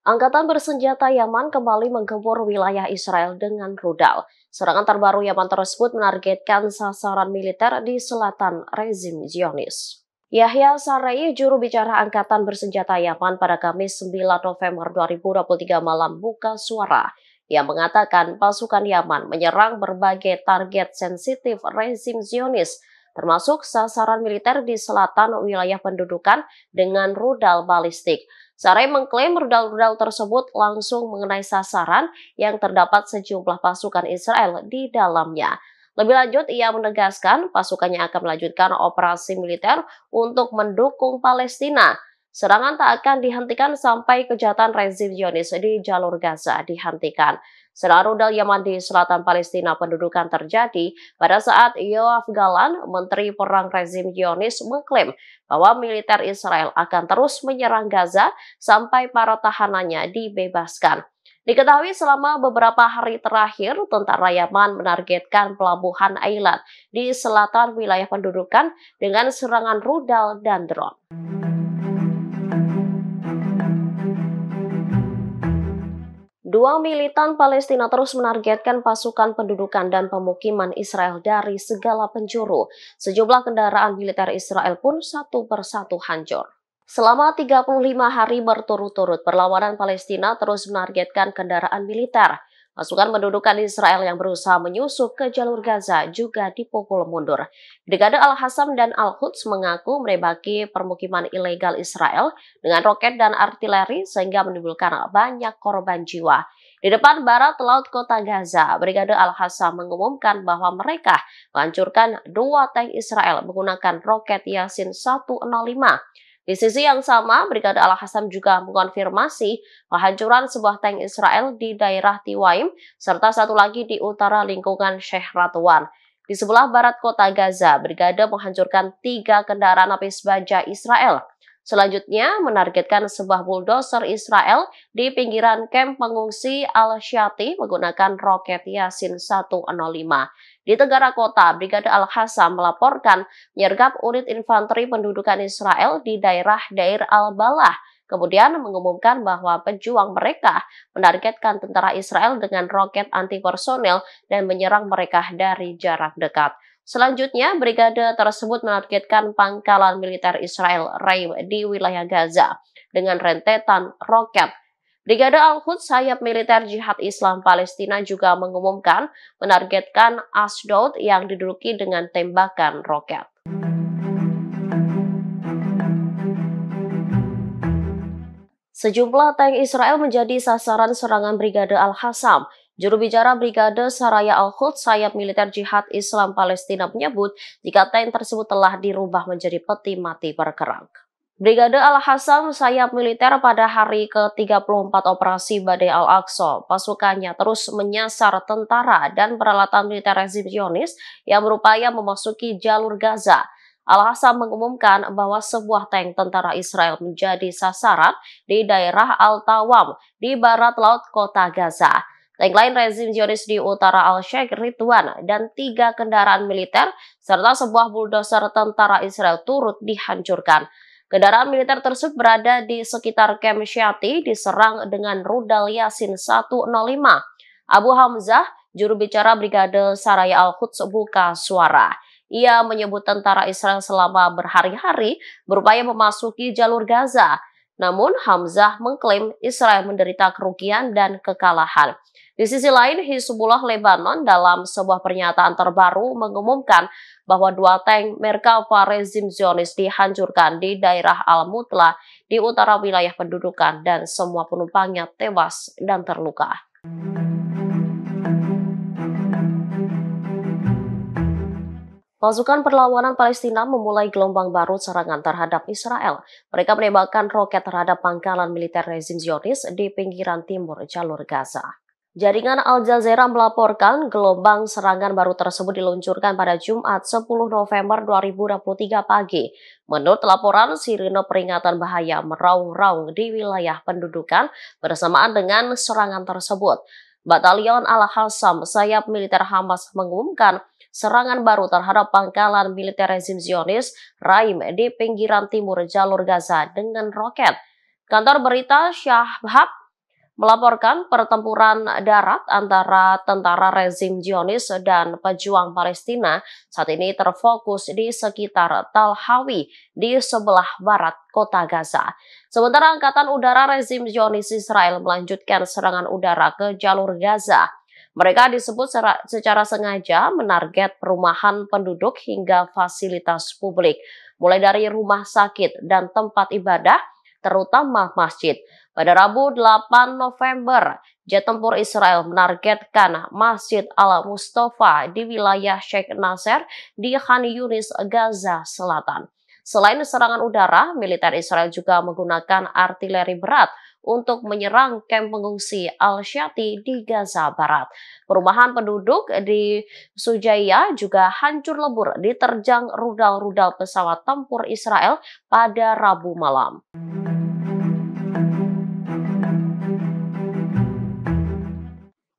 Angkatan bersenjata Yaman kembali menggempur wilayah Israel dengan rudal. Serangan terbaru Yaman tersebut menargetkan sasaran militer di selatan rezim Zionis. Yahya Sarai, juru bicara Angkatan Bersenjata Yaman pada Kamis 9 November 2023 malam buka suara. Ia mengatakan pasukan Yaman menyerang berbagai target sensitif rezim Zionis termasuk sasaran militer di selatan wilayah pendudukan dengan rudal balistik. Sarai mengklaim rudal-rudal tersebut langsung mengenai sasaran yang terdapat sejumlah pasukan Israel di dalamnya. Lebih lanjut, ia menegaskan pasukannya akan melanjutkan operasi militer untuk mendukung Palestina Serangan tak akan dihentikan sampai kejahatan rezim Zionis di jalur Gaza dihentikan. Serangan rudal Yaman di selatan Palestina pendudukan terjadi pada saat Yoav Galan, Menteri Perang Rezim Zionis, mengklaim bahwa militer Israel akan terus menyerang Gaza sampai para tahanannya dibebaskan. Diketahui selama beberapa hari terakhir, tentara Yaman menargetkan pelabuhan Eilat di selatan wilayah pendudukan dengan serangan rudal dan drone. Dua militan Palestina terus menargetkan pasukan pendudukan dan pemukiman Israel dari segala penjuru. Sejumlah kendaraan militer Israel pun satu persatu hancur. Selama 35 hari berturut-turut, perlawanan Palestina terus menargetkan kendaraan militer. Pasukan pendudukan Israel yang berusaha menyusup ke jalur Gaza juga dipukul mundur. Brigade Al-Hassam dan Al-Quds mengaku merebaki permukiman ilegal Israel dengan roket dan artileri sehingga menimbulkan banyak korban jiwa. Di depan barat laut kota Gaza, Brigade Al-Hassam mengumumkan bahwa mereka menghancurkan dua tank Israel menggunakan roket Yasin 105 di sisi yang sama, Brigade Al-Hassam juga mengonfirmasi penghancuran sebuah tank Israel di daerah Tiwaim, serta satu lagi di utara lingkungan Sheikh Ratuan. Di sebelah barat kota Gaza, Brigade menghancurkan tiga kendaraan apis baja Israel. Selanjutnya, menargetkan sebuah bulldozer Israel di pinggiran kamp pengungsi al shati menggunakan roket Yasin 105. Di Tenggara Kota, Brigade al hasam melaporkan menyergap unit infanteri pendudukan Israel di daerah Dair al-Balah, kemudian mengumumkan bahwa pejuang mereka menargetkan tentara Israel dengan roket anti-personel dan menyerang mereka dari jarak dekat. Selanjutnya, brigade tersebut menargetkan pangkalan militer Israel Raim di wilayah Gaza dengan rentetan roket Brigade Al-Quds sayap militer Jihad Islam Palestina juga mengumumkan menargetkan Ashdod yang diduduki dengan tembakan roket. Sejumlah tank Israel menjadi sasaran serangan Brigade Al-Hassam. Juru bicara Brigade Saraya Al-Quds sayap militer jihad Islam Palestina menyebut jika tank tersebut telah dirubah menjadi peti mati berkerang. Brigade Al-Hasan sayap militer pada hari ke-34 operasi Badai Al-Aqsa, pasukannya terus menyasar tentara dan peralatan militer Zionis yang berupaya memasuki jalur Gaza. Al-Hasan mengumumkan bahwa sebuah tank tentara Israel menjadi sasaran di daerah Al-Tawam di barat laut kota Gaza. Tank lain rezim Zionis di utara Al-Sheikh Ridwan dan tiga kendaraan militer serta sebuah bulldozer tentara Israel turut dihancurkan. Kendaraan militer tersebut berada di sekitar Kem Syati diserang dengan rudal Yasin 105. Abu Hamzah, juru bicara Brigade Saraya Al-Quds buka suara. Ia menyebut tentara Israel selama berhari-hari berupaya memasuki jalur Gaza namun Hamzah mengklaim Israel menderita kerugian dan kekalahan. Di sisi lain, Hizbullah Lebanon dalam sebuah pernyataan terbaru mengumumkan bahwa dua tank Merkava rezim Zionis dihancurkan di daerah Al-Mutla di utara wilayah pendudukan dan semua penumpangnya tewas dan terluka. Pasukan perlawanan Palestina memulai gelombang baru serangan terhadap Israel. Mereka menembakkan roket terhadap pangkalan militer rezim Zionis di pinggiran timur jalur Gaza. Jaringan Al Jazeera melaporkan gelombang serangan baru tersebut diluncurkan pada Jumat 10 November 2023 pagi. Menurut laporan, sirine peringatan bahaya meraung-raung di wilayah pendudukan bersamaan dengan serangan tersebut. Batalion Al-Hassam Sayap Militer Hamas mengumumkan serangan baru terhadap pangkalan militer rezim Zionis Raim di pinggiran timur jalur Gaza dengan roket. Kantor berita Syahab melaporkan pertempuran darat antara tentara rezim Zionis dan pejuang Palestina saat ini terfokus di sekitar Tal Hawi di sebelah barat kota Gaza. Sementara Angkatan Udara rezim Zionis Israel melanjutkan serangan udara ke jalur Gaza. Mereka disebut secara, secara sengaja menarget perumahan penduduk hingga fasilitas publik, mulai dari rumah sakit dan tempat ibadah, terutama masjid. Pada Rabu 8 November, jet tempur Israel menargetkan Masjid Al-Mustafa di wilayah Sheikh Nasser di Khan Yunis, Gaza Selatan. Selain serangan udara, militer Israel juga menggunakan artileri berat untuk menyerang kamp pengungsi al shati di Gaza Barat. Perumahan penduduk di Sujaya juga hancur lebur diterjang rudal-rudal pesawat tempur Israel pada Rabu malam.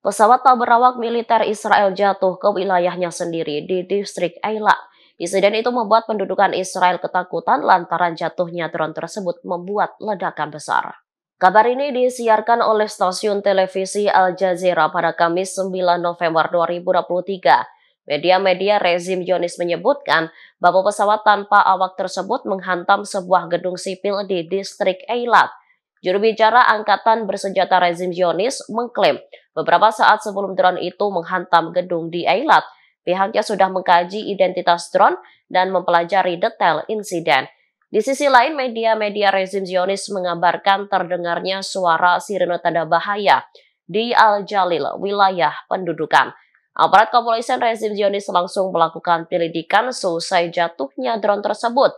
Pesawat tak berawak militer Israel jatuh ke wilayahnya sendiri di distrik Eilat. Insiden itu membuat pendudukan Israel ketakutan lantaran jatuhnya drone tersebut membuat ledakan besar. Kabar ini disiarkan oleh stasiun televisi Al Jazeera pada Kamis 9 November 2023. Media-media rezim Zionis menyebutkan bahwa pesawat tanpa awak tersebut menghantam sebuah gedung sipil di distrik Eilat. Juru bicara Angkatan Bersenjata Rezim Zionis mengklaim beberapa saat sebelum drone itu menghantam gedung di Eilat, pihaknya sudah mengkaji identitas drone dan mempelajari detail insiden. Di sisi lain, media-media rezim Zionis mengabarkan terdengarnya suara sirene tanda bahaya di Al-Jalil, wilayah pendudukan. Aparat kepolisian rezim Zionis langsung melakukan penyelidikan seusai jatuhnya drone tersebut.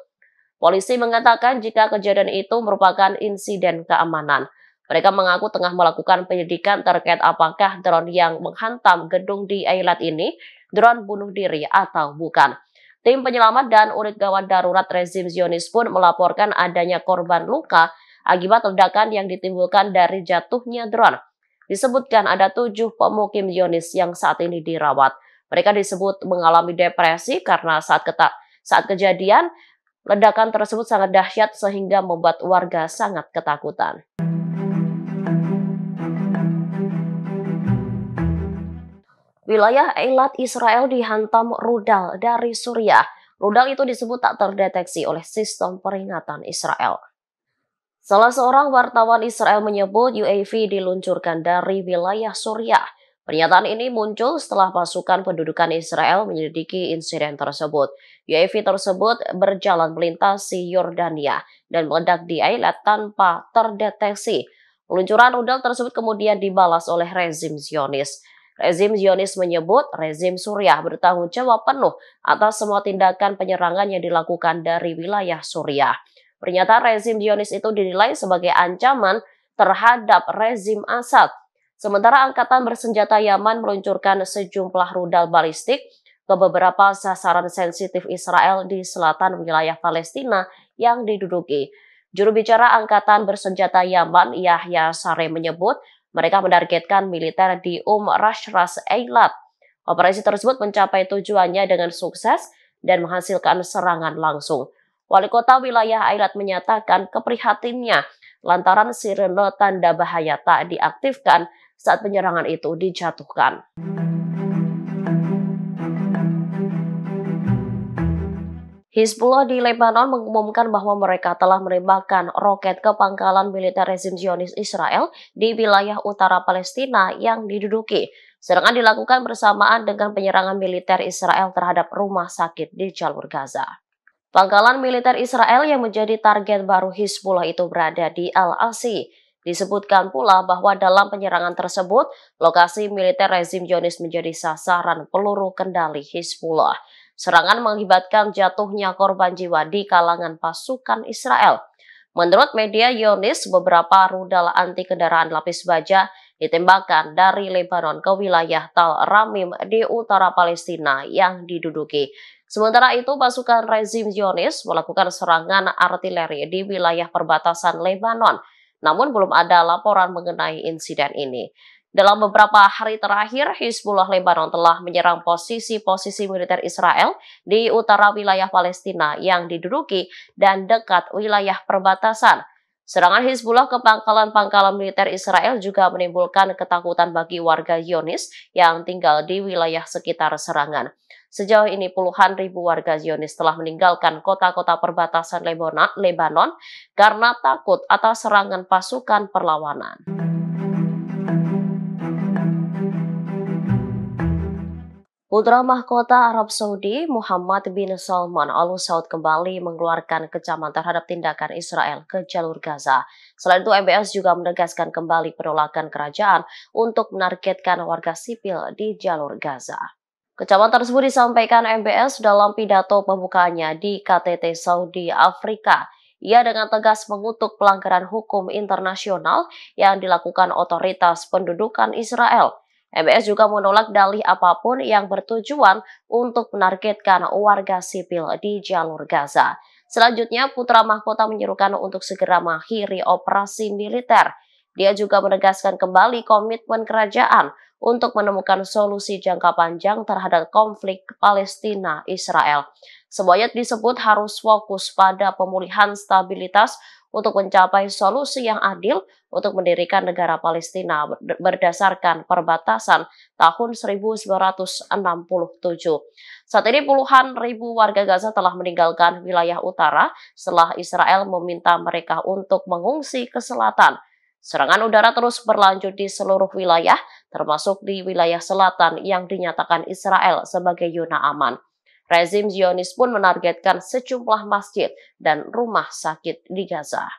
Polisi mengatakan jika kejadian itu merupakan insiden keamanan. Mereka mengaku tengah melakukan penyelidikan terkait apakah drone yang menghantam gedung di Eilat ini drone bunuh diri atau bukan. Tim penyelamat dan unit gawat darurat rezim Zionis pun melaporkan adanya korban luka akibat ledakan yang ditimbulkan dari jatuhnya drone. Disebutkan ada tujuh pemukim Zionis yang saat ini dirawat. Mereka disebut mengalami depresi karena saat, keta saat kejadian ledakan tersebut sangat dahsyat sehingga membuat warga sangat ketakutan. Wilayah Eilat Israel dihantam rudal dari Suriah. Rudal itu disebut tak terdeteksi oleh sistem peringatan Israel. Salah seorang wartawan Israel menyebut UAV diluncurkan dari wilayah Suriah. Pernyataan ini muncul setelah pasukan pendudukan Israel menyelidiki insiden tersebut. UAV tersebut berjalan melintasi Yordania dan meledak di Eilat tanpa terdeteksi. Peluncuran rudal tersebut kemudian dibalas oleh rezim Zionis. Rezim Zionis menyebut rezim Suriah bertanggung jawab penuh atas semua tindakan penyerangan yang dilakukan dari wilayah Suriah. Pernyataan rezim Zionis itu dinilai sebagai ancaman terhadap rezim Assad. Sementara Angkatan Bersenjata Yaman meluncurkan sejumlah rudal balistik ke beberapa sasaran sensitif Israel di selatan wilayah Palestina yang diduduki. Juru bicara Angkatan Bersenjata Yaman Yahya Sare menyebut mereka menargetkan militer di Um Ras Eilat. Operasi tersebut mencapai tujuannya dengan sukses dan menghasilkan serangan langsung. Wali kota wilayah Eilat menyatakan keprihatinnya lantaran sirene tanda bahaya tak diaktifkan saat penyerangan itu dijatuhkan. Hizbullah di Lebanon mengumumkan bahwa mereka telah menembakkan roket ke pangkalan militer rezim Zionis Israel di wilayah utara Palestina yang diduduki. Serangan dilakukan bersamaan dengan penyerangan militer Israel terhadap rumah sakit di jalur Gaza. Pangkalan militer Israel yang menjadi target baru Hizbullah itu berada di Al-Asi. Disebutkan pula bahwa dalam penyerangan tersebut, lokasi militer rezim Zionis menjadi sasaran peluru kendali Hizbullah. Serangan mengakibatkan jatuhnya korban jiwa di kalangan pasukan Israel. Menurut media Yonis, beberapa rudal anti kendaraan lapis baja ditembakkan dari Lebanon ke wilayah Tal Ramim di utara Palestina yang diduduki. Sementara itu, pasukan rezim Yonis melakukan serangan artileri di wilayah perbatasan Lebanon, namun belum ada laporan mengenai insiden ini. Dalam beberapa hari terakhir, Hizbullah Lebanon telah menyerang posisi-posisi militer Israel di utara wilayah Palestina yang diduduki dan dekat wilayah perbatasan. Serangan Hizbullah ke pangkalan-pangkalan militer Israel juga menimbulkan ketakutan bagi warga Yonis yang tinggal di wilayah sekitar serangan. Sejauh ini puluhan ribu warga Zionis telah meninggalkan kota-kota perbatasan Lebanon karena takut atas serangan pasukan perlawanan. Putra mahkota Arab Saudi Muhammad bin Salman Al Saud kembali mengeluarkan kecaman terhadap tindakan Israel ke jalur Gaza. Selain itu, MBS juga menegaskan kembali penolakan kerajaan untuk menargetkan warga sipil di jalur Gaza. Kecaman tersebut disampaikan MBS dalam pidato pembukaannya di KTT Saudi Afrika. Ia dengan tegas mengutuk pelanggaran hukum internasional yang dilakukan otoritas pendudukan Israel – MBS juga menolak dalih apapun yang bertujuan untuk menargetkan warga sipil di jalur Gaza. Selanjutnya, Putra Mahkota menyerukan untuk segera mengakhiri operasi militer. Dia juga menegaskan kembali komitmen kerajaan untuk menemukan solusi jangka panjang terhadap konflik Palestina-Israel. Semuanya disebut harus fokus pada pemulihan stabilitas untuk mencapai solusi yang adil untuk mendirikan negara Palestina berdasarkan perbatasan tahun 1967. Saat ini puluhan ribu warga Gaza telah meninggalkan wilayah utara setelah Israel meminta mereka untuk mengungsi ke selatan. Serangan udara terus berlanjut di seluruh wilayah, termasuk di wilayah selatan yang dinyatakan Israel sebagai zona aman. Rezim Zionis pun menargetkan sejumlah masjid dan rumah sakit di Gaza.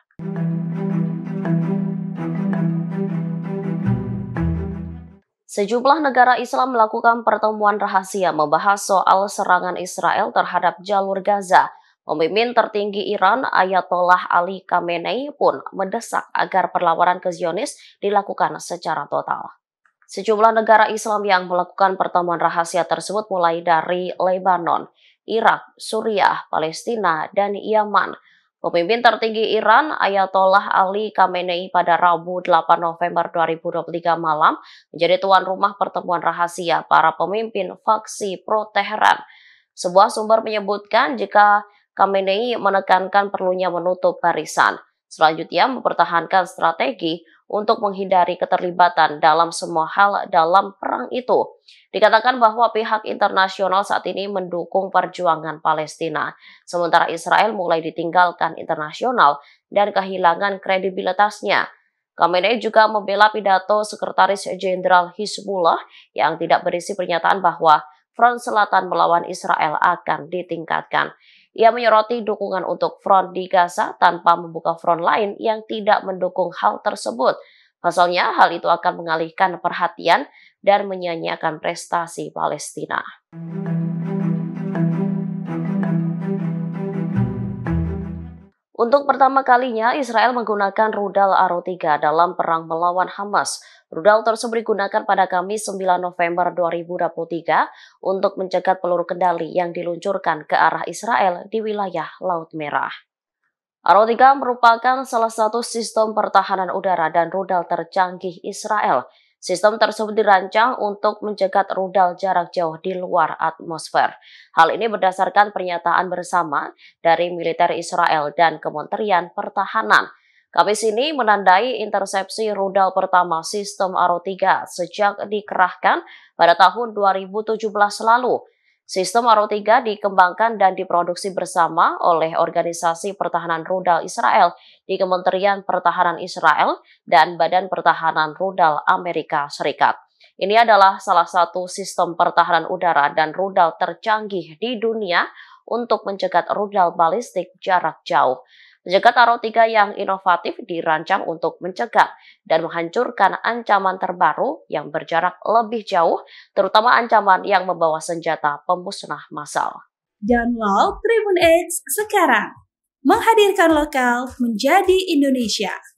Sejumlah negara Islam melakukan pertemuan rahasia membahas soal serangan Israel terhadap jalur Gaza. Pemimpin tertinggi Iran Ayatollah Ali Khamenei pun mendesak agar perlawanan ke Zionis dilakukan secara total. Sejumlah negara Islam yang melakukan pertemuan rahasia tersebut mulai dari Lebanon, Irak, Suriah, Palestina, dan Yaman. Pemimpin tertinggi Iran, Ayatollah Ali Khamenei pada Rabu 8 November 2023 malam menjadi tuan rumah pertemuan rahasia para pemimpin faksi pro-Teheran. Sebuah sumber menyebutkan jika Khamenei menekankan perlunya menutup barisan. Selanjutnya mempertahankan strategi untuk menghindari keterlibatan dalam semua hal dalam perang itu. Dikatakan bahwa pihak internasional saat ini mendukung perjuangan Palestina, sementara Israel mulai ditinggalkan internasional dan kehilangan kredibilitasnya. Khamenei juga membela pidato Sekretaris Jenderal Hizbullah yang tidak berisi pernyataan bahwa Front Selatan melawan Israel akan ditingkatkan. Ia menyoroti dukungan untuk front di Gaza tanpa membuka front lain yang tidak mendukung hal tersebut. Pasalnya, hal itu akan mengalihkan perhatian dan menyanyiakan prestasi Palestina. Untuk pertama kalinya, Israel menggunakan rudal Aro-3 dalam perang melawan Hamas. Rudal tersebut digunakan pada Kamis 9 November 2023 untuk mencegat peluru kendali yang diluncurkan ke arah Israel di wilayah Laut Merah. Aro-3 merupakan salah satu sistem pertahanan udara dan rudal tercanggih Israel Sistem tersebut dirancang untuk mencegat rudal jarak jauh di luar atmosfer. Hal ini berdasarkan pernyataan bersama dari militer Israel dan Kementerian Pertahanan. Kamis ini menandai intersepsi rudal pertama sistem Aro 3 sejak dikerahkan pada tahun 2017 lalu Sistem RO3 dikembangkan dan diproduksi bersama oleh Organisasi Pertahanan Rudal Israel di Kementerian Pertahanan Israel dan Badan Pertahanan Rudal Amerika Serikat. Ini adalah salah satu sistem pertahanan udara dan rudal tercanggih di dunia untuk mencegat rudal balistik jarak jauh. Penjaga Tarot 3 yang inovatif dirancang untuk mencegah dan menghancurkan ancaman terbaru yang berjarak lebih jauh, terutama ancaman yang membawa senjata pemusnah massal. Download Tribun X sekarang. Menghadirkan lokal menjadi Indonesia.